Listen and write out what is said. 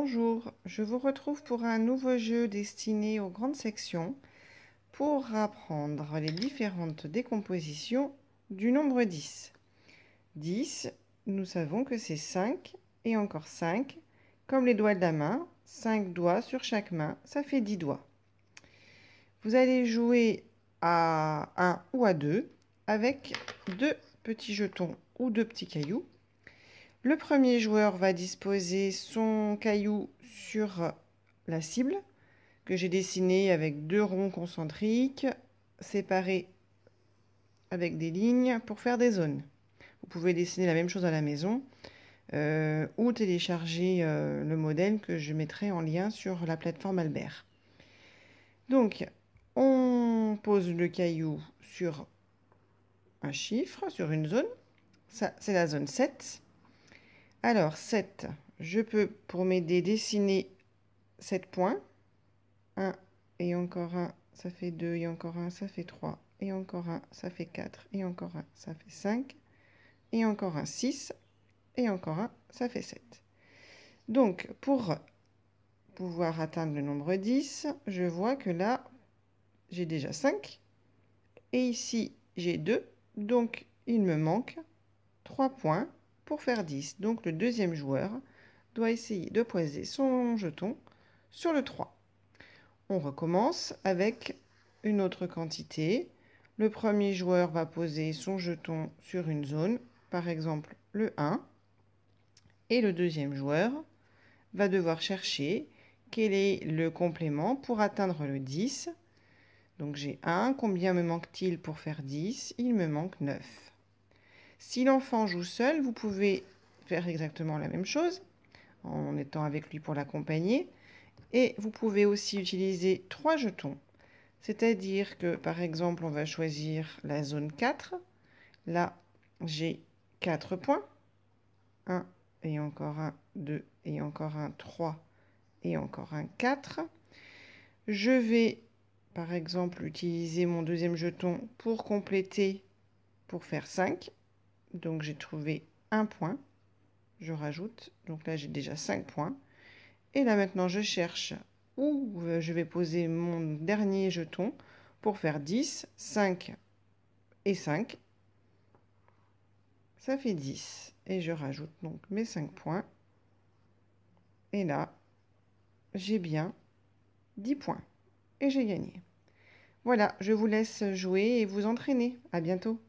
Bonjour, je vous retrouve pour un nouveau jeu destiné aux grandes sections pour apprendre les différentes décompositions du nombre 10. 10, nous savons que c'est 5 et encore 5, comme les doigts de la main, 5 doigts sur chaque main, ça fait 10 doigts. Vous allez jouer à 1 ou à 2 avec deux petits jetons ou deux petits cailloux le premier joueur va disposer son caillou sur la cible que j'ai dessinée avec deux ronds concentriques séparés avec des lignes pour faire des zones. Vous pouvez dessiner la même chose à la maison euh, ou télécharger euh, le modèle que je mettrai en lien sur la plateforme Albert. Donc, on pose le caillou sur un chiffre, sur une zone. Ça, c'est la zone 7. Alors, 7, je peux, pour m'aider, dessiner 7 points. 1 et encore 1, ça fait 2, et encore 1, ça fait 3, et encore 1, ça fait 4, et encore 1, ça fait 5, et encore 1, 6, et encore 1, ça fait 7. Donc, pour pouvoir atteindre le nombre 10, je vois que là, j'ai déjà 5, et ici, j'ai 2, donc il me manque 3 points pour faire 10. Donc le deuxième joueur doit essayer de poser son jeton sur le 3. On recommence avec une autre quantité. Le premier joueur va poser son jeton sur une zone, par exemple le 1. Et le deuxième joueur va devoir chercher quel est le complément pour atteindre le 10. Donc j'ai 1, combien me manque-t-il pour faire 10 Il me manque 9. Si l'enfant joue seul, vous pouvez faire exactement la même chose en étant avec lui pour l'accompagner. Et vous pouvez aussi utiliser trois jetons. C'est-à-dire que, par exemple, on va choisir la zone 4. Là, j'ai 4 points. 1 et encore un, 2 et encore un, 3 et encore un 4. Je vais, par exemple, utiliser mon deuxième jeton pour compléter, pour faire 5. Donc j'ai trouvé un point. Je rajoute. Donc là, j'ai déjà 5 points. Et là maintenant, je cherche où je vais poser mon dernier jeton pour faire 10, 5 et 5. Ça fait 10. Et je rajoute donc mes 5 points. Et là, j'ai bien 10 points. Et j'ai gagné. Voilà, je vous laisse jouer et vous entraîner. À bientôt.